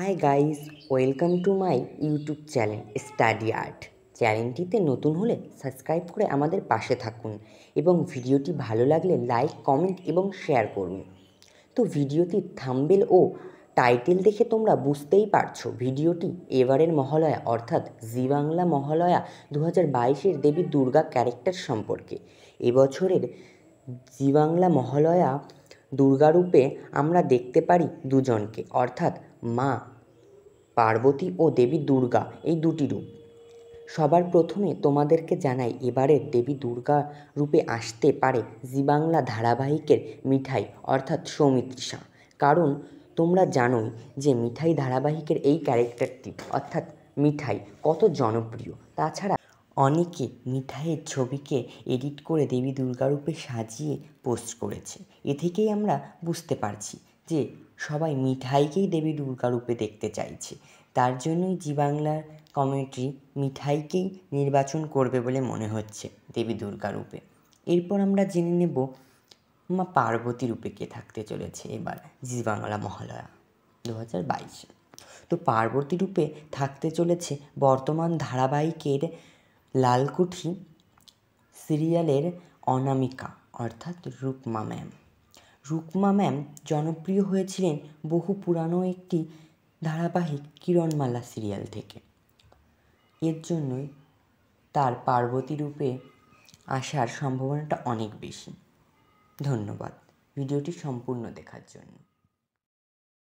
high guys welcome to my YouTube channel study art চ্যানেলটিতে নতুন হলে সাবস্ক্রাইব করে আমাদের পাশে থাকুন এবং ভিডিওটি ভালো লাগলে লাইক কমেন্ট এবং শেয়ার করুন তো ভিডিওটির থাম্বেল ও টাইটেল দেখে তোমরা বুঝতেই পারছো ভিডিওটি এবারের মহালয়া অর্থাৎ জি বাংলা মহালয়া দু হাজার বাইশের দেবী দুর্গা ক্যারেক্টার সম্পর্কে এবছরের জি বাংলা মহালয়া দুর্গারূপে আমরা দেখতে পারি দুজনকে অর্থাৎ মা পার্বতী ও দেবী দুর্গা এই দুটি রূপ সবার প্রথমে তোমাদেরকে জানাই এবারের দেবী দুর্গা রূপে আসতে পারে জি বাংলা ধারাবাহিকের মিঠাই অর্থাৎ সৌমিত্রিষা কারণ তোমরা জানোই যে মিঠাই ধারাবাহিকের এই ক্যারেক্টারটি অর্থাৎ মিঠাই কত জনপ্রিয় তাছাড়া অনেকে মিঠাইয়ের ছবিকে এডিট করে দেবী দুর্গারূপে সাজিয়ে পোস্ট করেছে এ থেকেই আমরা বুঝতে পারছি যে সবাই মিঠাইকেই দেবী দুর্গা রূপে দেখতে চাইছে তার জন্যই জি বাংলার কমিউনিটি মিঠাইকেই নির্বাচন করবে বলে মনে হচ্ছে দেবী দুর্গা রূপে এরপর আমরা জেনে নেব মা পার্বতী রূপে কে থাকতে চলেছে এবার জি বাংলা মহালয়া দু হাজার বাইশে তো পার্বতী রূপে থাকতে চলেছে বর্তমান ধারাবাহিকের লালকুঠি সিরিয়ালের অনামিকা অর্থাৎ রূপমা ম্যাম রুকমা ম্যাম জনপ্রিয় হয়েছিলেন বহু পুরানো একটি ধারাবাহিক কিরণমালা সিরিয়াল থেকে এর জন্যই তার পার্বতী রূপে আসার সম্ভাবনাটা অনেক বেশি ধন্যবাদ ভিডিওটি সম্পূর্ণ দেখার জন্য